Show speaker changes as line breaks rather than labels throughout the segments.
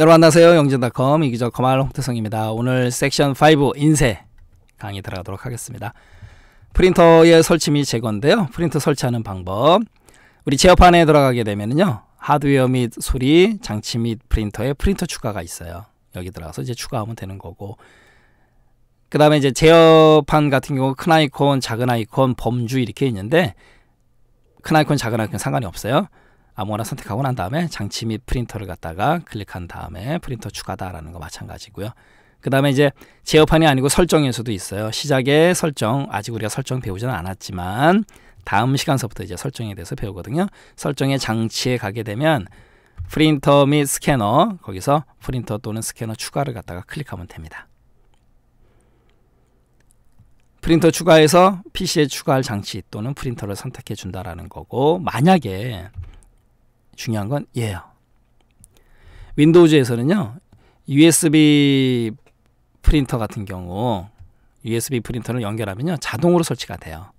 여러분 안녕하세요. 영진닷컴 이기적 거말 홍태성입니다. 오늘 섹션 5 인쇄 강의 들어가도록 하겠습니다. 프린터의 설치 및 제거인데요. 프린터 설치하는 방법. 우리 제어판에 들어가게 되면요. 하드웨어 및 소리, 장치 및 프린터에 프린터 추가가 있어요. 여기 들어가서 이제 추가하면 되는 거고. 그 다음에 이제 제어판 같은 경우 큰 아이콘, 작은 아이콘, 범주 이렇게 있는데 큰 아이콘, 작은 아이콘 상관이 없어요. 아무거나 선택하고 난 다음에 장치 및 프린터를 갖다가 클릭한 다음에 프린터 추가다라는 거 마찬가지고요. 그 다음에 이제 제어판이 아니고 설정에서도 있어요. 시작에 설정, 아직 우리가 설정 배우지는 않았지만 다음 시간서부터 이제 설정에 대해서 배우거든요. 설정의 장치에 가게 되면 프린터 및 스캐너, 거기서 프린터 또는 스캐너 추가를 갖다가 클릭하면 됩니다. 프린터 추가해서 PC에 추가할 장치 또는 프린터를 선택해 준다라는 거고 만약에 중요한 건 얘예요. 윈도우즈에서는요. USB 프린터 같은 경우 USB 프린터를 연결하면요. 자동으로 설치가 돼요.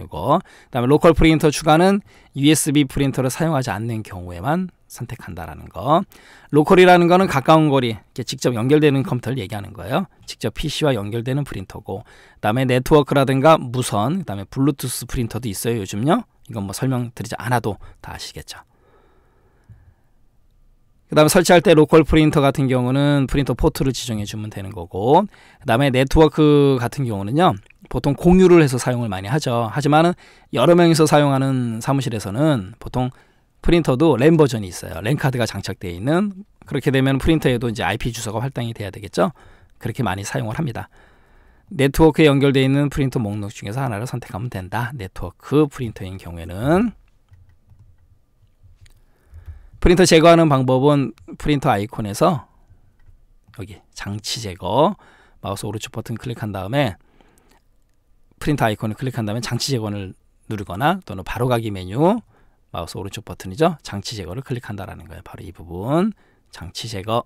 이거. 그다음에 로컬 프린터 추가는 USB 프린터를 사용하지 않는 경우에만 선택한다라는 거. 로컬이라는 거는 가까운 거리, 직접 연결되는 컴퓨터를 얘기하는 거예요. 직접 PC와 연결되는 프린터고, 그다음에 네트워크라든가 무선, 그다음에 블루투스 프린터도 있어요 요즘요. 이건 뭐 설명드리지 않아도 다 아시겠죠. 그 다음에 설치할 때 로컬 프린터 같은 경우는 프린터 포트를 지정해 주면 되는 거고 그 다음에 네트워크 같은 경우는요 보통 공유를 해서 사용을 많이 하죠 하지만 여러 명이서 사용하는 사무실에서는 보통 프린터도 랜 버전이 있어요 랜 카드가 장착되어 있는 그렇게 되면 프린터에도 이제 IP 주소가 활당이 돼야 되겠죠 그렇게 많이 사용을 합니다 네트워크에 연결되어 있는 프린터 목록 중에서 하나를 선택하면 된다 네트워크 프린터인 경우에는 프린터 제거하는 방법은 프린터 아이콘에서 여기 장치 제거 마우스 오른쪽 버튼 클릭한 다음에 프린터 아이콘을 클릭한 다음에 장치 제거를 누르거나 또는 바로가기 메뉴 마우스 오른쪽 버튼이죠. 장치 제거를 클릭한다라는 거예요. 바로 이 부분 장치 제거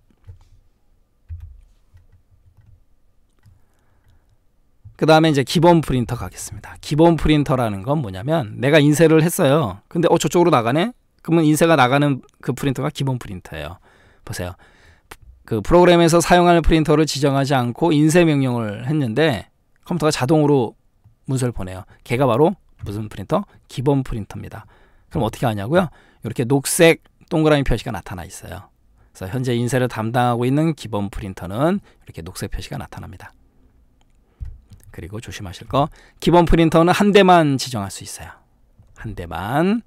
그 다음에 이제 기본 프린터 가겠습니다. 기본 프린터라는 건 뭐냐면 내가 인쇄를 했어요. 근데 어 저쪽으로 나가네? 그러면 인쇄가 나가는 그 프린터가 기본 프린터예요. 보세요. 그 프로그램에서 사용하는 프린터를 지정하지 않고 인쇄 명령을 했는데 컴퓨터가 자동으로 문서를 보내요. 걔가 바로 무슨 프린터? 기본 프린터입니다. 그럼 어떻게 하냐고요? 이렇게 녹색 동그라미 표시가 나타나 있어요. 그래서 현재 인쇄를 담당하고 있는 기본 프린터는 이렇게 녹색 표시가 나타납니다. 그리고 조심하실 거 기본 프린터는 한 대만 지정할 수 있어요. 한 대만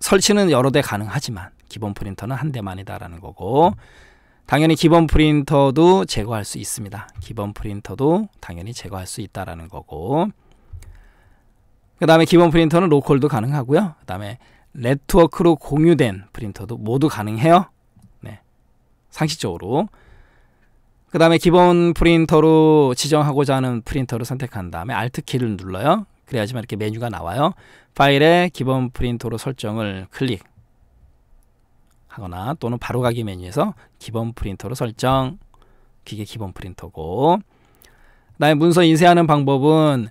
설치는 여러 대 가능하지만 기본 프린터는 한 대만이다라는 거고 당연히 기본 프린터도 제거할 수 있습니다. 기본 프린터도 당연히 제거할 수 있다라는 거고 그 다음에 기본 프린터는 로컬도 가능하고요. 그 다음에 네트워크로 공유된 프린터도 모두 가능해요. 네. 상식적으로 그 다음에 기본 프린터로 지정하고자 하는 프린터를 선택한 다음에 Alt 키를 눌러요. 그래야지만 이렇게 메뉴가 나와요. 파일에 기본 프린터로 설정을 클릭 하거나 또는 바로가기 메뉴에서 기본 프린터로 설정 기계 기본 프린터고 나의 문서 인쇄하는 방법은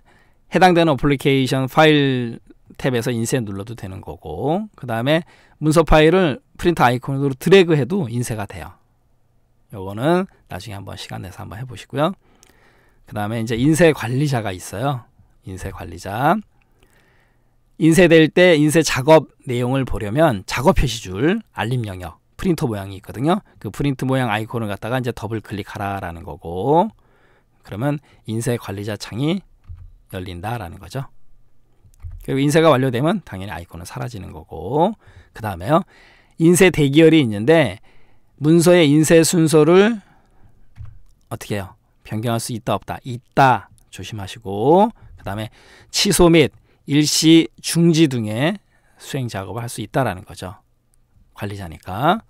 해당되는 어플리케이션 파일 탭에서 인쇄 눌러도 되는 거고 그 다음에 문서 파일을 프린터 아이콘으로 드래그해도 인쇄가 돼요. 요거는 나중에 한번 시간 내서 한번 해보시고요. 그 다음에 이제 인쇄 관리자가 있어요. 인쇄 관리자. 인쇄될 때 인쇄 작업 내용을 보려면 작업 표시줄 알림 영역 프린터 모양이 있거든요. 그 프린트 모양 아이콘을 갖다가 이제 더블 클릭하라라는 거고 그러면 인쇄 관리자 창이 열린다라는 거죠. 그리고 인쇄가 완료되면 당연히 아이콘은 사라지는 거고 그 다음에요. 인쇄 대기열이 있는데 문서의 인쇄 순서를 어떻게 해요? 변경할 수 있다 없다 있다 조심하시고 그다음에 취소 및 일시 중지 등의 수행 작업을 할 수 있다라는 거죠. 관리자니까.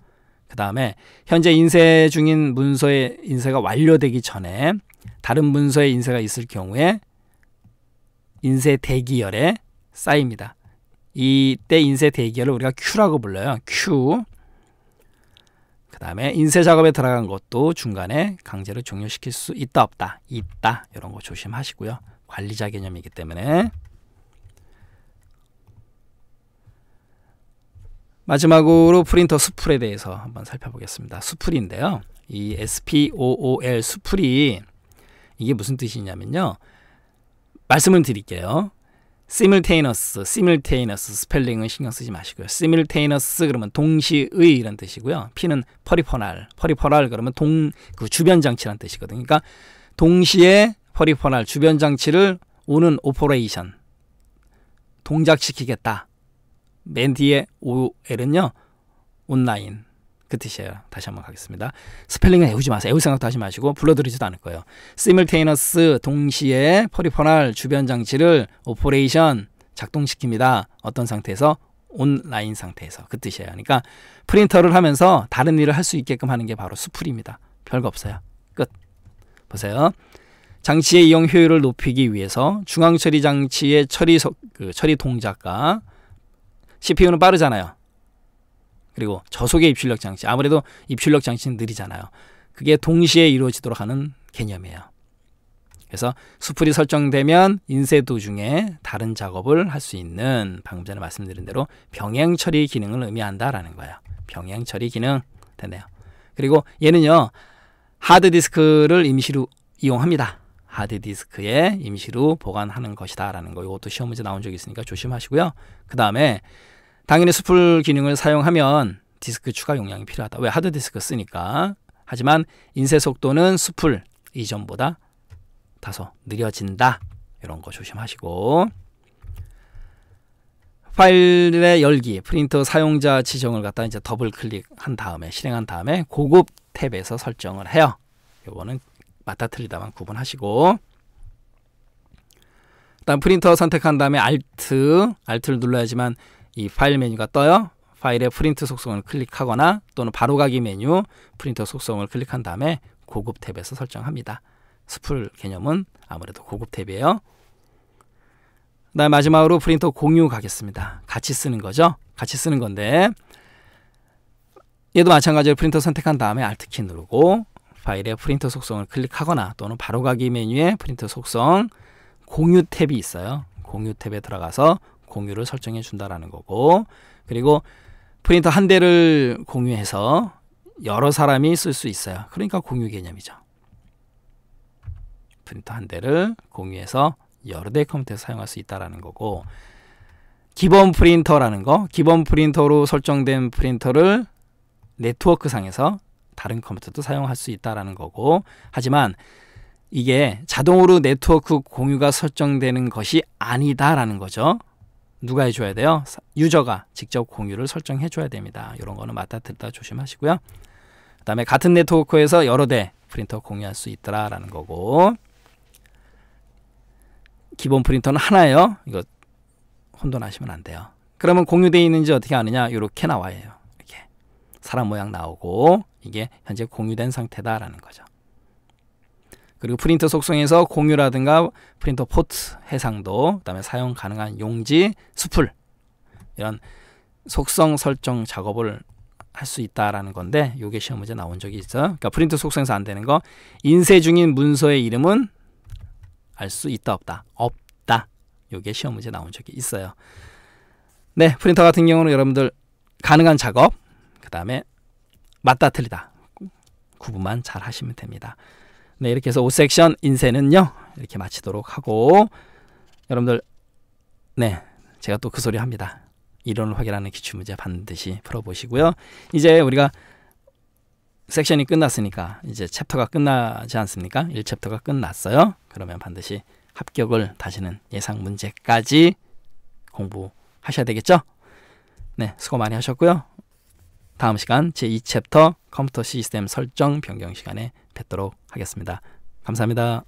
그다음에 현재 인쇄 중인 문서의 인쇄가 완료되기 전에 다른 문서의 인쇄가 있을 경우에 인쇄 대기열에 쌓입니다. 이때 인쇄 대기열을 우리가 Q라고 불러요. Q. 그 다음에 인쇄 작업에 들어간 것도 중간에 강제로 종료시킬 수 있다 없다 있다 이런 거 조심하시고요. 관리자 개념이기 때문에 마지막으로 프린터 수풀에 대해서 한번 살펴보겠습니다. 수풀인데요. 이 SPOOL 수풀이 이게 무슨 뜻이냐면요. 말씀을 드릴게요. simultaneous, simultaneous 스펠링은 신경 쓰지 마시고요. simultaneous 그러면 동시의 이런 뜻이고요. P는 퍼리퍼널, 퍼리퍼널 그러면 동 그 주변 장치란 뜻이거든요. 그러니까 동시에 퍼리퍼널 주변 장치를 오는 오퍼레이션 동작시키겠다. 맨 뒤에 OL은요. 온라인 그 뜻이에요. 다시 한번 가겠습니다. 스펠링은 애우지 마세요. 애울 생각도 하지 마시고 불러드리지도 않을 거예요. 시뮬테이너스 동시에 퍼리퍼널 주변 장치를 오퍼레이션 작동시킵니다. 어떤 상태에서? 온라인 상태에서 그 뜻이에요. 그러니까 프린터를 하면서 다른 일을 할 수 있게끔 하는 게 바로 수풀입니다. 별거 없어요. 끝. 보세요. 장치의 이용 효율을 높이기 위해서 중앙 처리 장치의 처리 서, 그 처리 동작과 CPU는 빠르잖아요. 그리고 저속의 입출력 장치 아무래도 입출력 장치는 느리잖아요. 그게 동시에 이루어지도록 하는 개념이에요. 그래서 수풀이 설정되면 인쇄 도중에 다른 작업을 할 수 있는 방금 전에 말씀드린 대로 병행 처리 기능을 의미한다라는 거예요. 병행 처리 기능 되네요. 그리고 얘는요. 하드디스크를 임시로 이용합니다. 하드디스크에 임시로 보관하는 것이다 라는 거 이것도 시험 문제 나온 적이 있으니까 조심하시고요. 그 다음에 당연히 수풀 기능을 사용하면 디스크 추가 용량이 필요하다. 왜 하드디스크 쓰니까 하지만 인쇄 속도는 수풀 이전보다 다소 느려진다. 이런 거 조심하시고 파일의 열기, 프린터 사용자 지정을 갖다 이제 더블 클릭한 다음에 실행한 다음에 고급 탭에서 설정을 해요. 요거는 맞다 틀리다만 구분하시고 일단 프린터 선택한 다음에 Alt, Alt를 눌러야지만 이 파일 메뉴가 떠요. 파일의 프린트 속성을 클릭하거나 또는 바로가기 메뉴 프린터 속성을 클릭한 다음에 고급 탭에서 설정합니다. 스풀 개념은 아무래도 고급 탭이에요. 그다음 마지막으로 프린터 공유 가겠습니다. 같이 쓰는 거죠. 같이 쓰는 건데 얘도 마찬가지로 프린터 선택한 다음에 Alt키 누르고 파일에 프린터 속성을 클릭하거나 또는 바로가기 메뉴에 프린터 속성 공유 탭이 있어요. 공유 탭에 들어가서 공유를 설정해 준다라는 거고 그리고 프린터 한 대를 공유해서 여러 사람이 쓸 수 있어요. 그러니까 공유 개념이죠. 프린터 한 대를 공유해서 여러 대 컴퓨터에 사용할 수 있다라는 거고 기본 프린터라는 거 기본 프린터로 설정된 프린터를 네트워크 상에서 다른 컴퓨터도 사용할 수 있다라는 거고 하지만 이게 자동으로 네트워크 공유가 설정되는 것이 아니다라는 거죠. 누가 해줘야 돼요? 유저가 직접 공유를 설정해줘야 됩니다. 이런 거는 맞다 들다 조심하시고요. 그 다음에 같은 네트워크에서 여러 대 프린터 공유할 수 있더라라는 거고 기본 프린터는 하나예요. 이거 혼돈하시면 안 돼요. 그러면 공유되어 있는지 어떻게 아느냐? 이렇게 나와요. 사람 모양 나오고 이게 현재 공유된 상태다라는 거죠. 그리고 프린터 속성에서 공유라든가 프린터 포트 해상도 그다음에 사용 가능한 용지 수풀 이런 속성 설정 작업을 할 수 있다라는 건데 요게 시험 문제 나온 적이 있어. 그러니까 프린터 속성에서 안 되는 거 인쇄 중인 문서의 이름은 알 수 있다 없다 없다. 요게 시험 문제 나온 적이 있어요. 네 프린터 같은 경우는 여러분들 가능한 작업 그 다음에 맞다 틀리다 구분만 잘 하시면 됩니다. 네 이렇게 해서 5섹션 인쇄는요 이렇게 마치도록 하고 여러분들 네 제가 또 그 소리 합니다. 이론을 확인하는 기출 문제 반드시 풀어보시고요. 이제 우리가 섹션이 끝났으니까 이제 챕터가 끝나지 않습니까? 1챕터가 끝났어요. 그러면 반드시 합격을 다시는 예상 문제까지 공부하셔야 되겠죠? 네, 수고 많이 하셨고요. 다음 시간 제2챕터 컴퓨터 시스템 설정 변경 시간에 뵙도록 하겠습니다. 감사합니다.